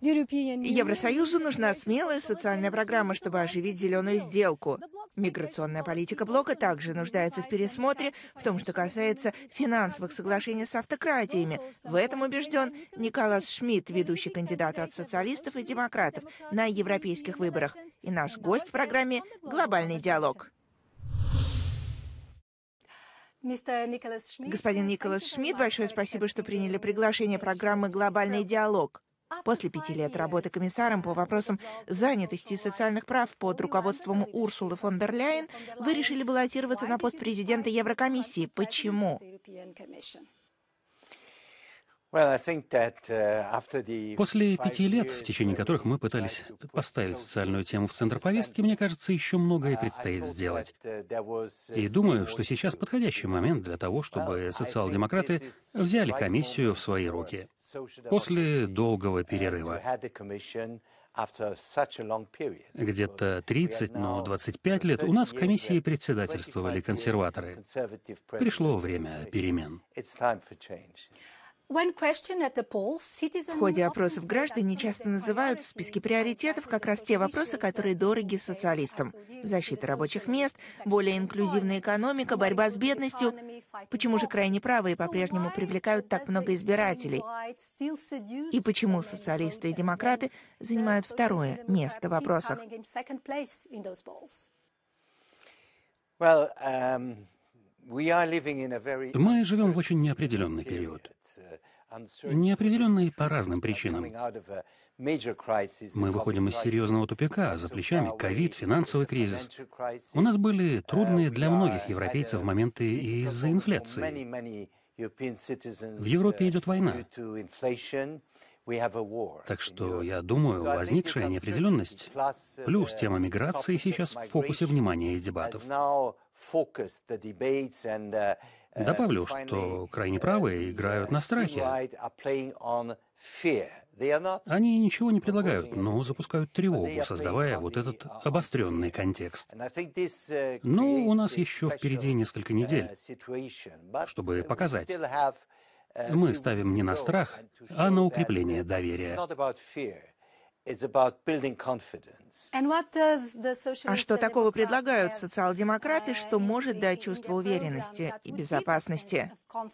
Евросоюзу нужна смелая социальная программа, чтобы оживить зеленую сделку. Миграционная политика блока также нуждается в пересмотре в том, что касается финансовых соглашений с автократиями. В этом убежден Николас Шмидт, ведущий кандидат от социалистов и демократов на европейских выборах. И наш гость в программе «Глобальный диалог». Господин Николас Шмидт, большое спасибо, что приняли приглашение программы «Глобальный диалог». После пяти лет работы комиссаром по вопросам занятости и социальных прав под руководством Урсулы фон дер Ляйен вы решили баллотироваться на пост президента Еврокомиссии. Почему? Uh, После пяти лет, в течение которых мы пытались uh, поставить социальную тему в центр повестки, мне кажется, еще многое предстоит сделать. Uh, и думаю, что сейчас подходящий момент для того, чтобы социал-демократы взяли комиссию в свои руки. После долгого перерыва, где-то 30, но 25 лет, у нас в комиссии председательствовали консерваторы. Пришло время перемен. В ходе опросов граждане часто называют в списке приоритетов как раз те вопросы, которые дороги социалистам. Защита рабочих мест, более инклюзивная экономика, борьба с бедностью. Почему же крайне правые по-прежнему привлекают так много избирателей? И почему социалисты и демократы занимают второе место в опросах? Um, мы живем в очень неопределенный период неопределенные по разным причинам. Мы выходим из серьезного тупика, за плечами ковид, финансовый кризис. У нас были uh, трудные для многих европейцев моменты из-за инфляции. В Европе uh, идет война. Так что, я думаю, возникшая неопределенность, uh, плюс тема миграции сейчас в фокусе внимания и дебатов. Добавлю, что крайне правые um, играют на страхе. Uh, Они ничего не предлагают, но запускают тревогу, создавая вот этот обостренный контекст. Uh, но у нас еще впереди несколько uh, недель, чтобы показать. Мы ставим не на страх, а на укрепление доверия. А что такого предлагают социал-демократы, что может дать чувство уверенности и безопасности? Uh,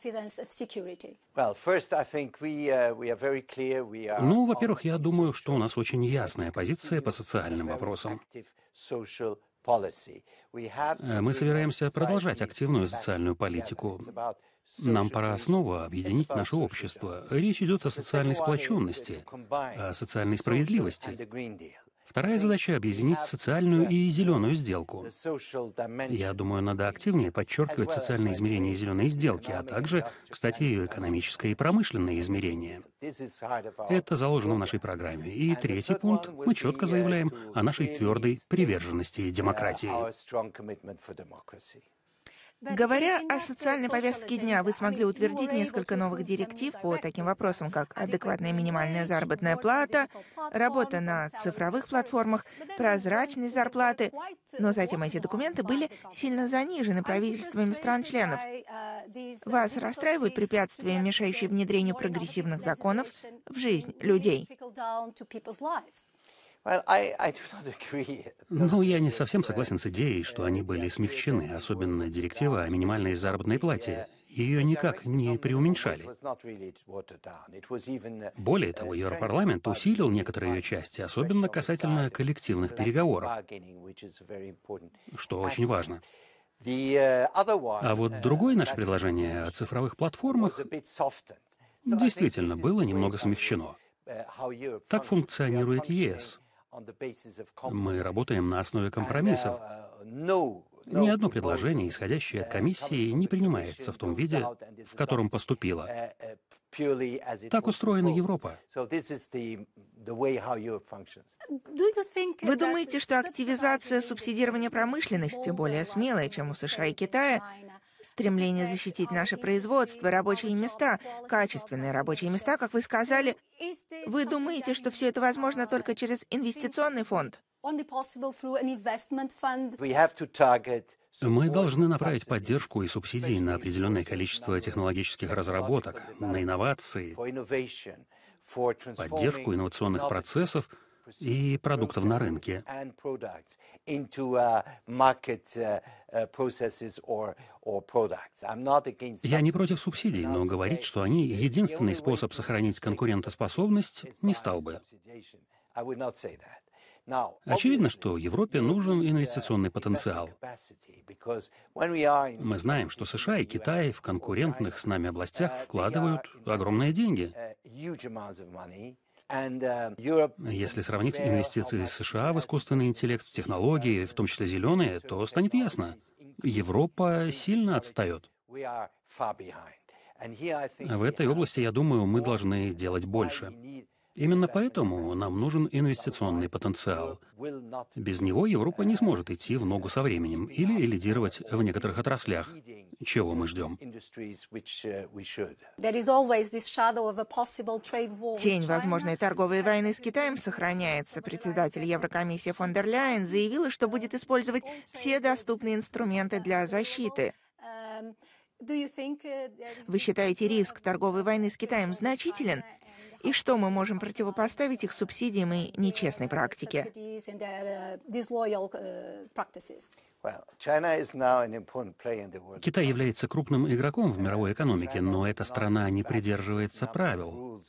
ну, во-первых, я думаю, что у нас очень ясная позиция по социальным вопросам. Э, мы собираемся продолжать активную социальную политику. Нам пора снова объединить наше общество. Речь идет о социальной сплоченности, о социальной справедливости. Вторая задача — объединить социальную и зеленую сделку. Я думаю, надо активнее подчеркивать социальные измерения зеленой сделки, а также, кстати, ее экономическое и промышленное измерение. Это заложено в нашей программе. И третий пункт — мы четко заявляем о нашей твердой приверженности демократии. Говоря о социальной повестке дня, вы смогли утвердить несколько новых директив по таким вопросам, как адекватная минимальная заработная плата, работа на цифровых платформах, прозрачность зарплаты. Но затем эти документы были сильно занижены правительствами стран-членов. Э, Вас расстраивают препятствия, мешающие внедрению прогрессивных законов в жизнь людей? Ну, я не совсем согласен с идеей, что они были смягчены, особенно директива о минимальной заработной плате. Ее никак не преуменьшали. Более того, Европарламент усилил некоторые ее части, особенно касательно коллективных переговоров, что очень важно. А вот другое наше предложение о цифровых платформах действительно было немного смягчено. Так функционирует ЕС. Мы работаем на основе uh, компромиссов. Ни одно предложение, исходящее от uh, комиссии, не принимается в том виде, в котором поступило. Uh, так устроена Европа. Вы думаете, что активизация субсидирования промышленности более смелая, чем у США и Китая, стремление защитить наше производство, рабочие места, качественные рабочие места, как вы сказали. Вы думаете, что все это возможно только через инвестиционный фонд? Мы должны направить поддержку и субсидии на определенное количество технологических разработок, на инновации, поддержку инновационных процессов — и продуктов на рынке. Uh, uh, uh, Я не против субсидий, но говорить, что они единственный способ сохранить конкурентоспособность, не стал бы. Очевидно, что Европе нужен инвестиционный потенциал. Мы знаем, что США и Китай в конкурентных с нами областях вкладывают огромные деньги. Uh, Если сравнить инвестиции США в искусственный интеллект, в технологии, в том числе зеленые, то станет ясно, Европа сильно отстает. В этой области, я думаю, мы должны делать больше. Именно поэтому нам нужен инвестиционный потенциал. Без него Европа не сможет идти в ногу со временем или лидировать в некоторых отраслях, чего мы ждем. Тень возможной торговой войны с Китаем сохраняется. Председатель Еврокомиссии фон дер Ляйен заявила, что будет использовать все доступные инструменты для защиты. Эм, э, Вы считаете риск торговой войны с Китаем значителен? И что мы можем противопоставить их субсидиям и нечестной практике? Китай является крупным игроком в мировой экономике, но эта страна не придерживается правил.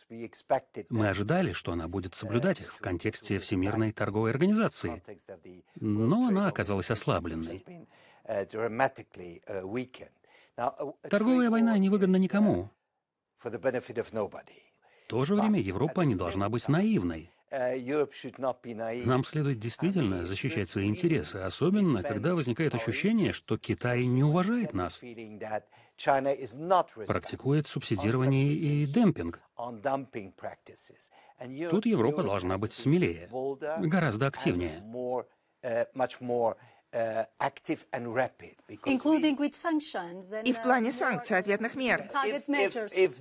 Мы ожидали, что она будет соблюдать их в контексте Всемирной торговой организации, но она оказалась ослабленной. Торговая война невыгодна никому. В то же время Европа не должна быть наивной. Нам следует действительно защищать свои интересы, особенно когда возникает ощущение, что Китай не уважает нас, практикует субсидирование и демпинг. Тут Европа должна быть смелее, гораздо активнее. Э, И в плане uh, санкций, ответных мер. Uh,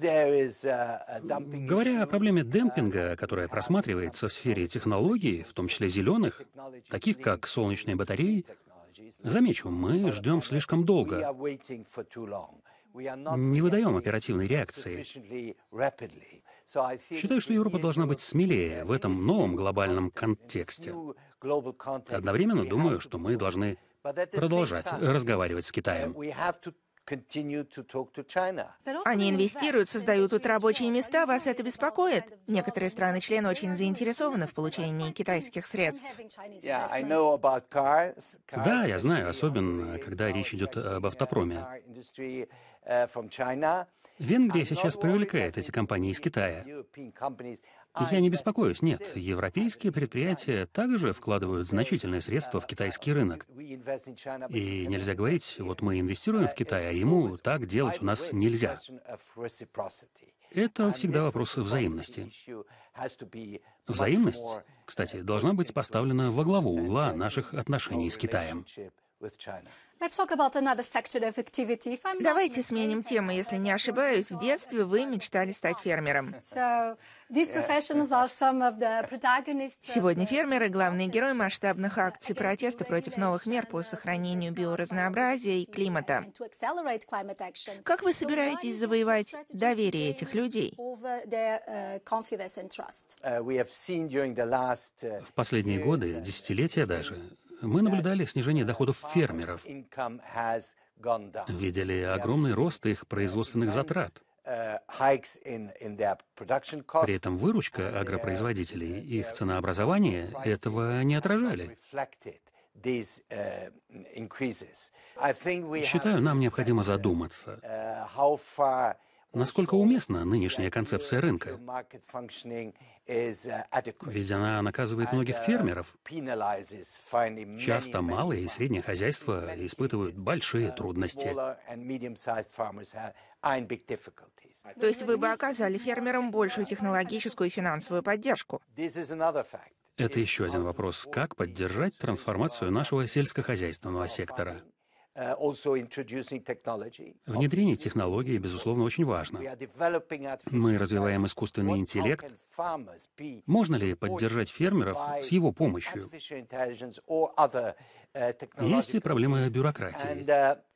Говоря о проблеме uh, демпинга, которая просматривается в сфере технологий, в том числе зеленых, таких как солнечные батареи, замечу, мы ждем слишком долго. Не выдаем оперативной реакции. Считаю, что Европа должна быть смелее в этом новом глобальном контексте. Одновременно думаю, что мы должны продолжать разговаривать с Китаем. Они инвестируют, создают тут рабочие места, вас это беспокоит? Некоторые страны-члены очень заинтересованы в получении китайских средств. Да, я знаю, особенно когда речь идет об автопроме. Венгрия сейчас привлекает эти компании из Китая. Я не беспокоюсь, нет. Европейские предприятия также вкладывают значительные средства в китайский рынок. И нельзя говорить, вот мы инвестируем в Китай, а ему так делать у нас нельзя. Это всегда вопрос взаимности. Взаимность, кстати, должна быть поставлена во главу угла наших отношений с Китаем. Давайте сменим тему. Если не ошибаюсь, в детстве вы мечтали стать фермером. Сегодня фермеры — главные герои масштабных акций протеста против новых мер по сохранению биоразнообразия и климата. Как вы собираетесь завоевать доверие этих людей? Uh, uh, uh, в последние годы, десятилетия даже, мы наблюдали снижение доходов фермеров, видели огромный рост их производственных затрат. При этом выручка агропроизводителей и их ценообразование этого не отражали. Считаю, нам необходимо задуматься, Насколько уместна нынешняя концепция рынка? Ведь она наказывает многих э, фермеров. Часто малые и средние хозяйства испытывают э, большие трудности. То есть вы бы оказали фермерам большую технологическую и финансовую поддержку? Это еще один вопрос. Как поддержать трансформацию нашего сельскохозяйственного сектора? Uh, Внедрение технологий, безусловно, очень важно. Мы развиваем искусственный интеллект. Можно ли поддержать фермеров с его помощью? Uh, Есть и проблемы бюрократии.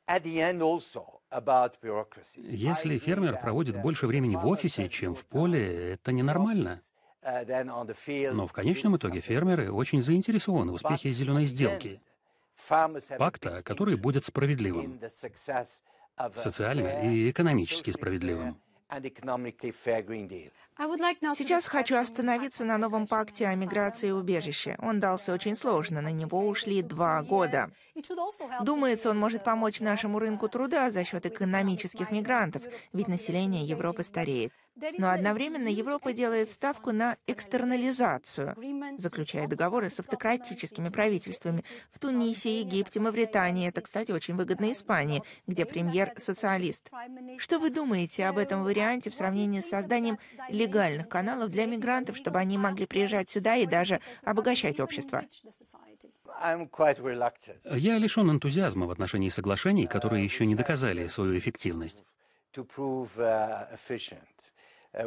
Uh, Если фермер проводит больше времени в офисе, чем в поле, это ненормально. Но в конечном итоге фермеры очень заинтересованы в успехе зеленой сделки пакта, который будет справедливым, социально и экономически справедливым. Сейчас хочу остановиться на новом пакте о миграции и убежище. Он дался очень сложно, на него ушли два года. Думается, он может помочь нашему рынку труда за счет экономических мигрантов, ведь население Европы стареет. Но одновременно Европа делает ставку на экстернализацию, заключая договоры с автократическими правительствами в Тунисе, Египте, Мавритании. Это, кстати, очень выгодно Испании, где премьер социалист. Что вы думаете об этом варианте в сравнении с созданием легальных каналов для мигрантов, чтобы они могли приезжать сюда и даже обогащать общество? Я лишен энтузиазма в отношении соглашений, которые uh, еще не доказали свою эффективность. Э,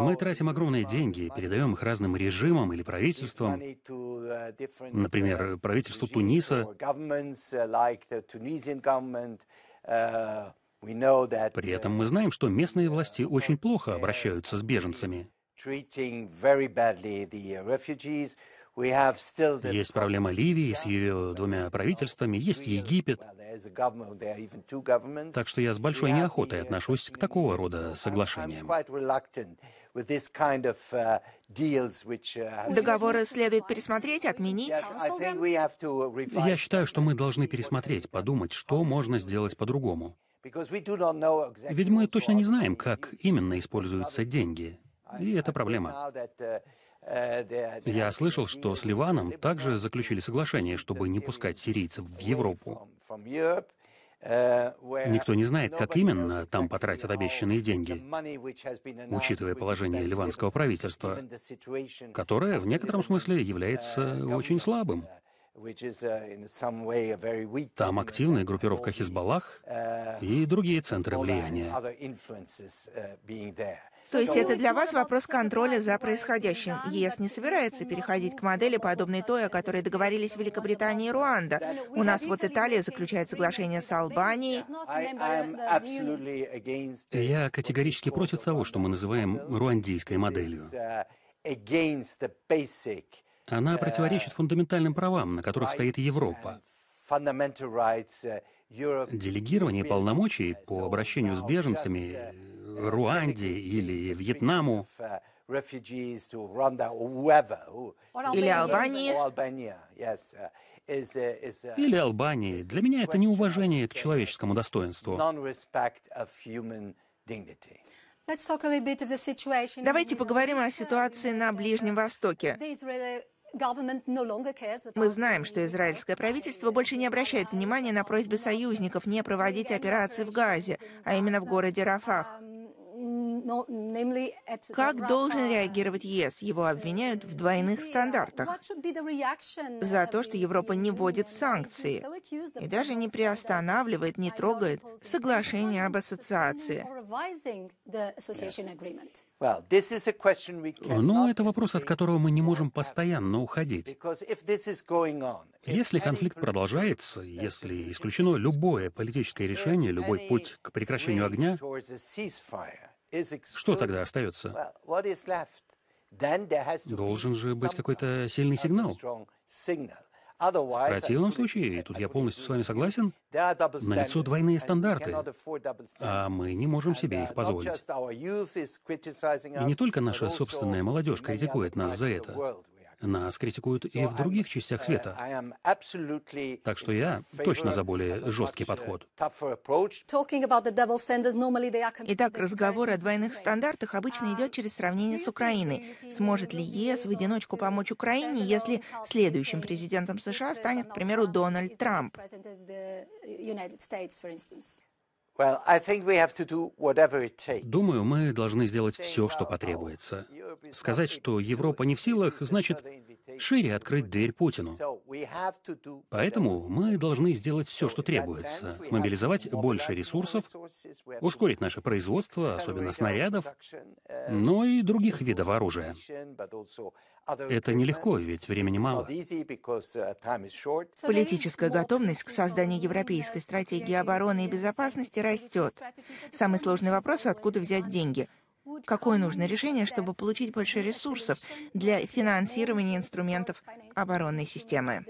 мы тратим огромные деньги, передаем их разным режимам или правительствам, э, например, э, правительству Туниса. При этом мы знаем, что местные власти очень плохо обращаются с беженцами. Есть проблема Ливии с ее двумя правительствами, есть Египет. Так что я с большой неохотой uh, отношусь к такого рода соглашениям. Uh, uh, Договоры следует пересмотреть, отменить. Я считаю, что мы должны пересмотреть, подумать, что можно сделать по-другому. Ведь мы точно не знаем, как именно используются деньги. И это проблема. Я слышал, что с Ливаном также заключили соглашение, чтобы не пускать сирийцев в Европу. Никто не знает, как именно там потратят обещанные деньги, учитывая положение ливанского правительства, которое в некотором смысле является очень слабым. Uh, Там активная uh, группировка Хизбаллах uh, и другие центры влияния. То есть это для вас вопрос контроля за происходящим. ЕС не собирается переходить к модели, подобной той, о которой договорились Великобритания и Руанда. У нас вот Италия заключает соглашение с Албанией. Я категорически против того, что мы называем руандийской моделью. Она противоречит фундаментальным правам, на которых стоит Европа. Делегирование полномочий по обращению с беженцами в Руанде или Вьетнаму или Албании. Или Албании. Для меня это неуважение к человеческому достоинству. Давайте поговорим о ситуации на Ближнем Востоке. Мы знаем, что израильское правительство больше не обращает внимания на просьбы союзников не проводить операции в Газе, а именно в городе Рафах. Как должен реагировать ЕС? Его обвиняют в двойных uh, стандартах за то, что Европа не вводит санкции и даже не приостанавливает, не трогает соглашение об ассоциации. Ну, это вопрос, от которого мы не можем постоянно уходить. Если конфликт продолжается, если исключено любое политическое решение, любой путь к прекращению огня, что тогда остается? Должен же быть какой-то сильный сигнал. В противном случае, и тут я полностью с вами согласен, налицо двойные стандарты, а мы не можем себе их uh, позволить. И не только наша собственная молодежь критикует нас за это, нас критикуют и в других частях света. Uh, так что я точно за более жесткий uh, подход. Итак, разговор о двойных стандартах обычно идет uh, через сравнение с Украиной. Сможет ли ЕС в одиночку помочь Украине, если следующим президентом США станет, к примеру, Дональд Трамп? Думаю, мы должны сделать все, что потребуется. Сказать, что Европа не в силах, значит шире открыть дверь Путину. Поэтому мы должны сделать все, что требуется. Мобилизовать больше ресурсов, ускорить наше производство, особенно снарядов, uh, но и других видов оружия. Это нелегко, ведь времени мало. Uh, Политическая готовность к созданию европейской стратегии обороны и безопасности растет. Самый сложный вопрос — откуда взять деньги? Какое нужно решение, чтобы получить больше ресурсов для финансирования инструментов оборонной системы?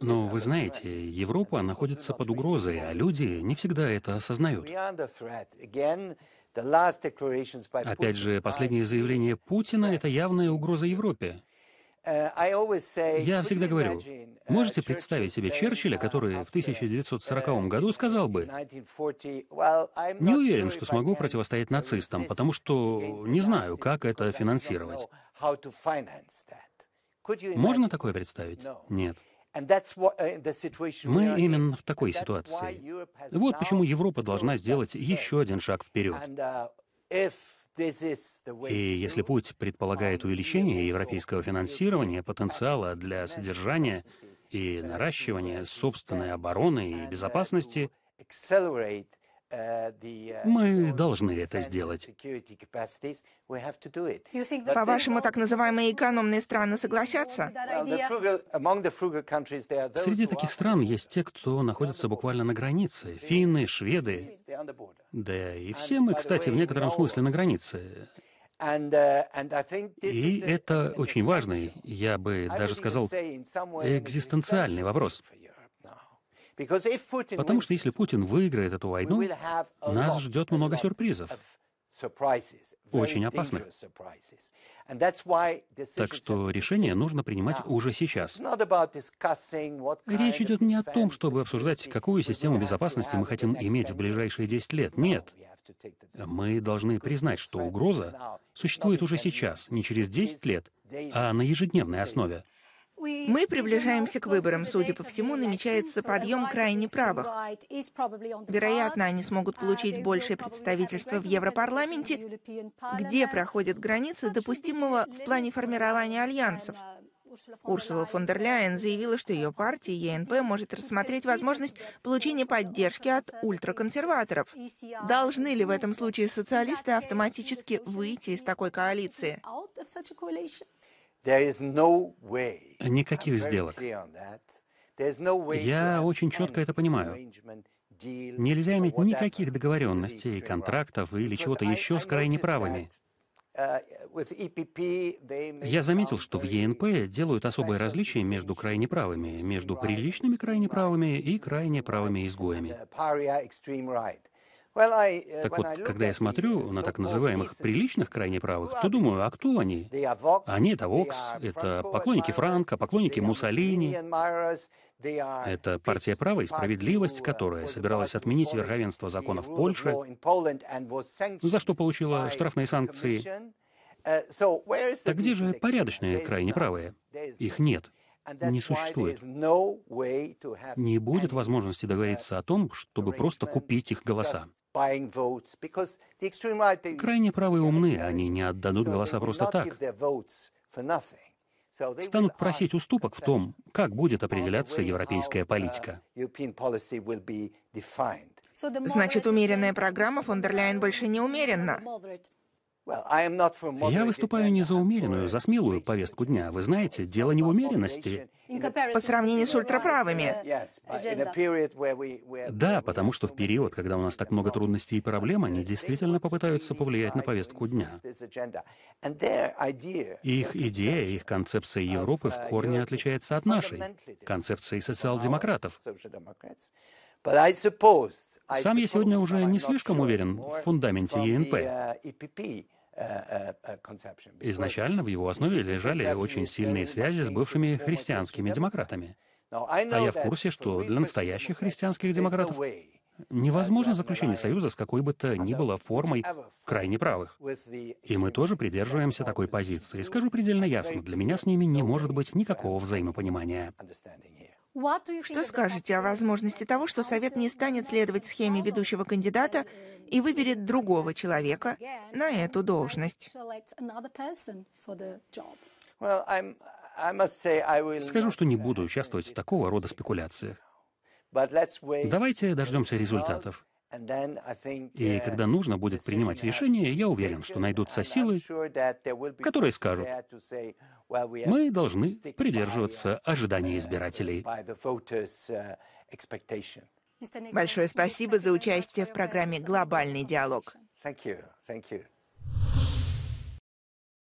Но вы знаете, Европа находится под угрозой, а люди не всегда это осознают. Опять же, последнее заявление Путина — это явная угроза Европе. Uh, Я всегда говорю, uh, можете представить себе Черчилля, который в 1940 uh, году сказал бы, «Не уверен, что смогу противостоять нацистам, потому что не знаю, как это финансировать». Можно такое представить? Нет. Uh, Мы именно в такой ситуации. Вот почему Европа должна сделать еще один шаг вперед. Uh, и если путь предполагает увеличение европейского финансирования, потенциала для содержания и наращивания собственной обороны и uh, безопасности, мы должны это сделать. По-вашему, так называемые экономные страны согласятся? Среди таких стран есть те, кто находится буквально на границе. Финны, шведы. Да и все мы, кстати, в некотором смысле на границе. Uh, и это очень важный, я бы даже сказал, экзистенциальный вопрос Потому что если Путин выиграет эту войну, нас ждет много сюрпризов очень опасных. Так что решение нужно принимать уже сейчас. Речь идет не о том, чтобы обсуждать, какую систему безопасности мы хотим иметь в ближайшие 10 лет. Нет. Мы должны признать, что угроза существует уже сейчас, не через 10 лет, а на ежедневной основе. Мы приближаемся к выборам. Судя по всему, намечается подъем крайне правых. Вероятно, они смогут получить большее представительство в Европарламенте, где проходят границы допустимого в плане формирования альянсов. Урсула фон дер Ляйен заявила, что ее партия ЕНП может рассмотреть возможность получения поддержки от ультраконсерваторов. Должны ли в этом случае социалисты автоматически выйти из такой коалиции? Никаких сделок. Я очень четко это понимаю. Нельзя иметь никаких договоренностей, контрактов или чего-то еще с крайне правыми. Uh, e Я заметил, что в ЕНП e делают особое различие между крайне правыми, между приличными крайне правыми и крайне правыми изгоями. Uh, так вот, когда я смотрю uh, на так называемых приличных крайне правых, то думаю, а кто они? Они — это Вокс, это поклонники Франка, поклонники Муссолини, это партия права и справедливость, uh, которая собиралась отменить верховенство законов Польши, за что получила штрафные санкции. Так где же порядочные крайне правые? Их нет не существует. Не будет возможности договориться о том, чтобы просто купить их голоса. Крайне правые умны, они не отдадут голоса просто так. Станут просить уступок в том, как будет определяться европейская uh, политика. Значит, умеренная программа фон дер Ляйен больше не умеренна. Я выступаю не за умеренную, за смелую повестку дня. Вы знаете, дело не в умеренности. По сравнению с ультраправыми. Да, потому что в период, когда у нас так много трудностей и проблем, они действительно попытаются повлиять на повестку дня. Их идея, их концепция Европы в uh, корне отличается от нашей, концепции социал-демократов. Сам я сегодня уже не слишком уверен в фундаменте ЕНП. Изначально в его основе лежали очень сильные связи с бывшими христианскими демократами. А я в курсе, что для настоящих христианских демократов невозможно заключение союза с какой бы то ни было формой крайне правых. И мы тоже придерживаемся такой позиции. Скажу предельно ясно, для меня с ними не может быть никакого взаимопонимания. Что скажете о возможности того, что Совет не станет следовать схеме ведущего кандидата и выберет другого человека на эту должность? Скажу, что не буду участвовать в такого рода спекуляциях. Давайте дождемся результатов. И когда нужно будет принимать решение, я уверен, что найдутся силы, которые скажут, мы должны придерживаться uh, ожиданий uh, избирателей. Uh, Большое спасибо за участие в программе «Глобальный диалог». Thank you. Thank you.